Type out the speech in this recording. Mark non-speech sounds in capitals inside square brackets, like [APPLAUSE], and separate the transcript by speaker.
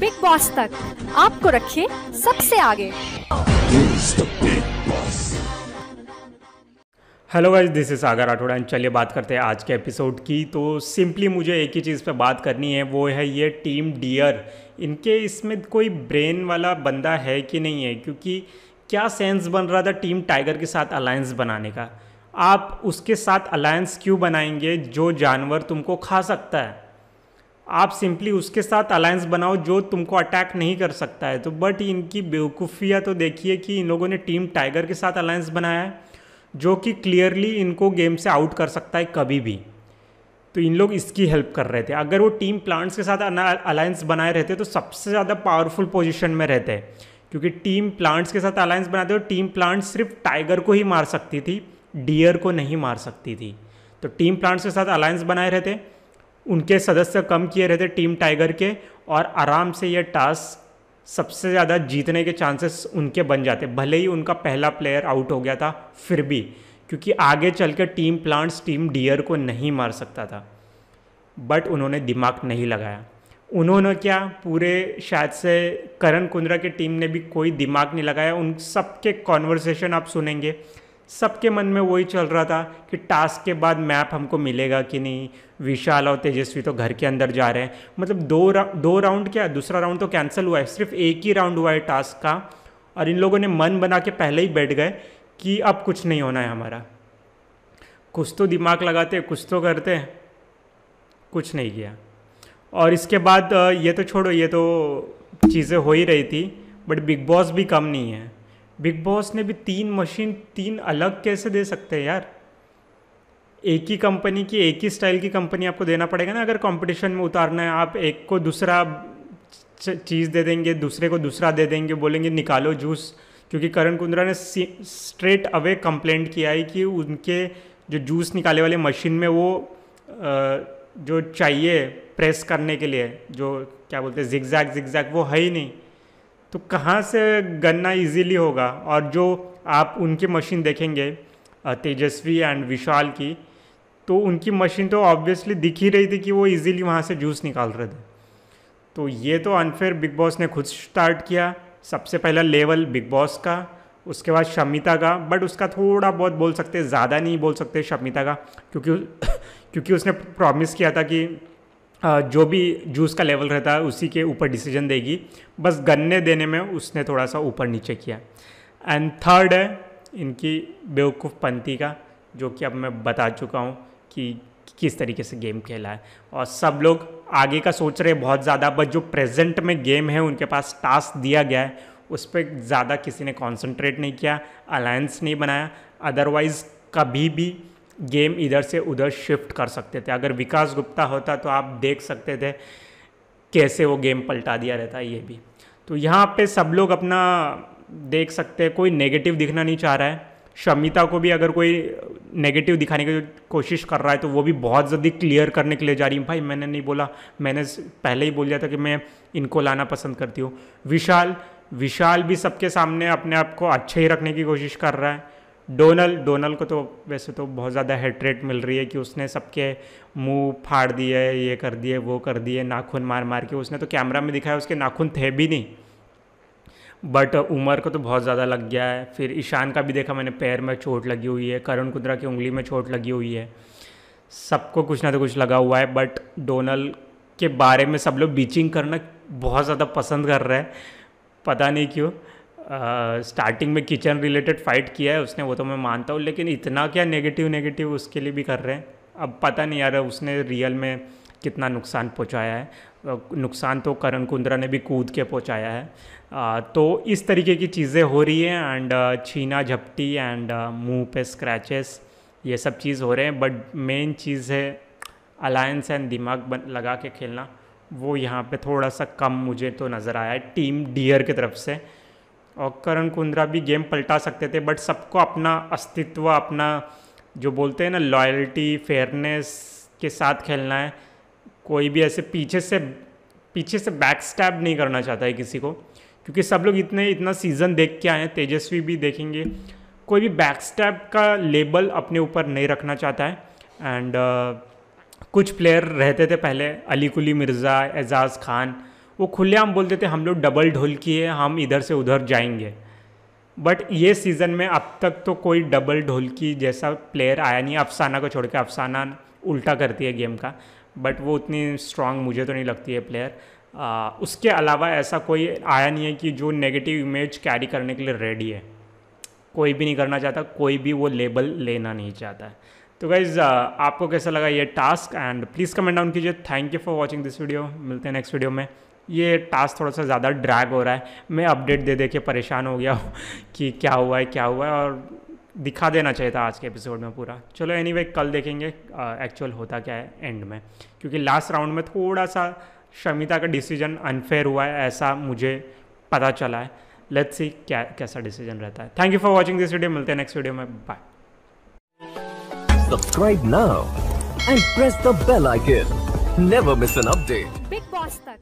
Speaker 1: Big boss तक आपको रखे सबसे आगे hello guys this is Sagar Rathore and चलिए बात करते हैं आज के एपिसोड की तो सिंपली मुझे एक ही चीज़ पे बात करनी है वो है ये टीम डियर इनके इसमें कोई ब्रेन वाला बंदा है कि नहीं है क्योंकि क्या सेंस बन रहा था टीम टाइगर के साथ अलायंस बनाने का आप उसके साथ अलायंस क्यों बनाएंगे जो जानवर तुमको खा सकता है आप सिंपली उसके साथ अलायंस बनाओ जो तुमको अटैक नहीं कर सकता है तो बट इनकी बेवकूफ़िया तो देखिए कि इन लोगों ने टीम टाइगर के साथ अलायंस बनाया है जो कि क्लियरली इनको गेम से आउट कर सकता है कभी भी तो इन लोग इसकी हेल्प कर रहे थे अगर वो टीम प्लांट्स के साथ अलायंस बनाए रहते तो सबसे ज़्यादा पावरफुल पोजिशन में रहते क्योंकि टीम प्लांट्स के साथ अलायंस बनाते हो टीम प्लांट्स सिर्फ टाइगर को ही मार सकती थी डियर को नहीं मार सकती थी तो टीम प्लांट्स के साथ अलायंस बनाए रहते उनके सदस्य कम किए रहते टीम टाइगर के और आराम से ये टास्क सबसे ज़्यादा जीतने के चांसेस उनके बन जाते भले ही उनका पहला प्लेयर आउट हो गया था फिर भी क्योंकि आगे चल के टीम प्लांट्स टीम डियर को नहीं मार सकता था बट उन्होंने दिमाग नहीं लगाया उन्होंने क्या पूरे शायद से करण कुंद्रा की टीम ने भी कोई दिमाग नहीं लगाया उन सबके कॉन्वर्सेशन आप सुनेंगे सबके मन में वही चल रहा था कि टास्क के बाद मैप हमको मिलेगा कि नहीं विशाल और तेजस्वी तो घर के अंदर जा रहे हैं मतलब दो रा, दो राउंड क्या दूसरा राउंड तो कैंसिल हुआ है सिर्फ एक ही राउंड हुआ है टास्क का और इन लोगों ने मन बना के पहले ही बैठ गए कि अब कुछ नहीं होना है हमारा कुछ तो दिमाग लगाते कुछ तो करते कुछ नहीं किया और इसके बाद ये तो छोड़ो ये तो चीज़ें हो ही रही थी बट बिग बॉस भी कम नहीं है बिग बॉस ने भी तीन मशीन तीन अलग कैसे दे सकते हैं यार एक ही कंपनी की एक ही स्टाइल की कंपनी आपको देना पड़ेगा ना अगर कंपटीशन में उतारना है आप एक को दूसरा चीज़ दे देंगे दूसरे को दूसरा दे देंगे बोलेंगे निकालो जूस क्योंकि करण कुंद्रा ने स्ट्रेट अवे कंप्लेंट किया है कि उनके जो जूस निकाले वाले मशीन में वो जो चाहिए प्रेस करने के लिए जो क्या बोलते हैं जिग जिग्जैग वो है ही नहीं तो कहाँ से गन्ना इजीली होगा और जो आप उनकी मशीन देखेंगे तेजस्वी एंड विशाल की तो उनकी मशीन तो ऑब्वियसली दिख ही रही थी कि वो इजीली वहाँ से जूस निकाल रहे थे तो ये तो अनफेयर बिग बॉस ने खुद स्टार्ट किया सबसे पहला लेवल बिग बॉस का उसके बाद शमिता का बट उसका थोड़ा बहुत बोल सकते ज़्यादा नहीं बोल सकते शमिता का क्योंकि [COUGHS] क्योंकि उसने प्रॉमिस किया था कि जो भी जूस का लेवल रहता है उसी के ऊपर डिसीजन देगी बस गन्ने देने में उसने थोड़ा सा ऊपर नीचे किया एंड थर्ड है इनकी बेवकूफ़ पंथी का जो कि अब मैं बता चुका हूँ कि किस तरीके से गेम खेला है और सब लोग आगे का सोच रहे बहुत ज़्यादा बट जो प्रेजेंट में गेम है उनके पास टास्क दिया गया है उस पर ज़्यादा किसी ने कॉन्सनट्रेट नहीं किया अलायंस नहीं बनाया अदरवाइज़ कभी भी गेम इधर से उधर शिफ्ट कर सकते थे अगर विकास गुप्ता होता तो आप देख सकते थे कैसे वो गेम पलटा दिया रहता ये भी तो यहाँ पे सब लोग अपना देख सकते हैं कोई नेगेटिव दिखना नहीं चाह रहा है शमिता को भी अगर कोई नेगेटिव दिखाने की कोशिश कर रहा है तो वो भी बहुत जल्दी क्लियर करने के लिए जा रही हूँ भाई मैंने नहीं बोला मैंने पहले ही बोल दिया था कि मैं इनको लाना पसंद करती हूँ विशाल विशाल भी सबके सामने अपने आप को अच्छे ही रखने की कोशिश कर रहा है डोनल डोनल को तो वैसे तो बहुत ज़्यादा हेट्रेट मिल रही है कि उसने सबके मुंह फाड़ दिए ये कर दिए वो कर दिए नाखून मार मार के उसने तो कैमरा में दिखाया उसके नाखून थे भी नहीं बट उमर को तो बहुत ज़्यादा लग गया है फिर ईशान का भी देखा मैंने पैर में चोट लगी हुई है करण कुंद्रा की उंगली में चोट लगी हुई है सबको कुछ ना तो कुछ लगा हुआ है बट डोनल के बारे में सब लोग बीचिंग करना बहुत ज़्यादा पसंद कर रहे हैं पता नहीं क्यों स्टार्टिंग में किचन रिलेटेड फाइट किया है उसने वो तो मैं मानता हूँ लेकिन इतना क्या नेगेटिव नेगेटिव उसके लिए भी कर रहे हैं अब पता नहीं यार उसने रियल में कितना नुकसान पहुँचाया है नुकसान तो करण कुंद्रा ने भी कूद के पहुँचाया है आ, तो इस तरीके की चीज़ें हो रही हैं एंड छीना झपटी एंड मुंह पे स्क्रैचेस ये सब चीज़ हो रहे हैं बट मेन चीज़ है अलायंस एंड दिमाग बन, लगा के खेलना वो यहाँ पे थोड़ा सा कम मुझे तो नज़र आया है टीम डियर की तरफ से और करण कुंद्रा भी गेम पलटा सकते थे बट सबको अपना अस्तित्व अपना जो बोलते हैं ना लॉयल्टी फेयरनेस के साथ खेलना है कोई भी ऐसे पीछे से पीछे से बैक स्टैप नहीं करना चाहता है किसी को क्योंकि सब लोग इतने इतना सीज़न देख के आए हैं तेजस्वी भी देखेंगे कोई भी बैक स्टैप का लेबल अपने ऊपर नहीं रखना चाहता है एंड uh, कुछ प्लेयर रहते थे पहले अली कुली मिर्ज़ा एजाज़ खान वो खुलेआम बोल देते हम लोग डबल ढोल किए हम इधर से उधर जाएंगे बट ये सीज़न में अब तक तो कोई डबल ढोल की जैसा प्लेयर आया नहीं अफसाना को छोड़ के अफसाना उल्टा करती है गेम का बट वो उतनी स्ट्रांग मुझे तो नहीं लगती है प्लेयर आ, उसके अलावा ऐसा कोई आया नहीं है कि जो नेगेटिव इमेज कैरी करने के लिए रेडी है कोई भी नहीं करना चाहता कोई भी वो लेबल लेना नहीं चाहता है तो गाइज़ uh, आपको कैसा लगा ये task and please comment down कीजिए thank you for watching this video मिलते हैं नेक्स्ट वीडियो में ये टास्क थोड़ा सा ज़्यादा ड्रैग हो रहा है मैं अपडेट दे दे के परेशान हो गया हूँ [LAUGHS] कि क्या हुआ है क्या हुआ है और दिखा देना चाहिए था आज के एपिसोड में पूरा चलो एनी anyway, कल देखेंगे एक्चुअल uh, होता क्या है एंड में क्योंकि लास्ट राउंड में थोड़ा सा शमिता का डिसीजन अनफेयर हुआ है ऐसा मुझे पता चला है लेट्स सी क्या कैसा डिसीजन रहता है thank you for watching this video मिलते हैं नेक्स्ट वीडियो में bye Subscribe now and press the bell icon. Never miss an update. Big Boss Tuck.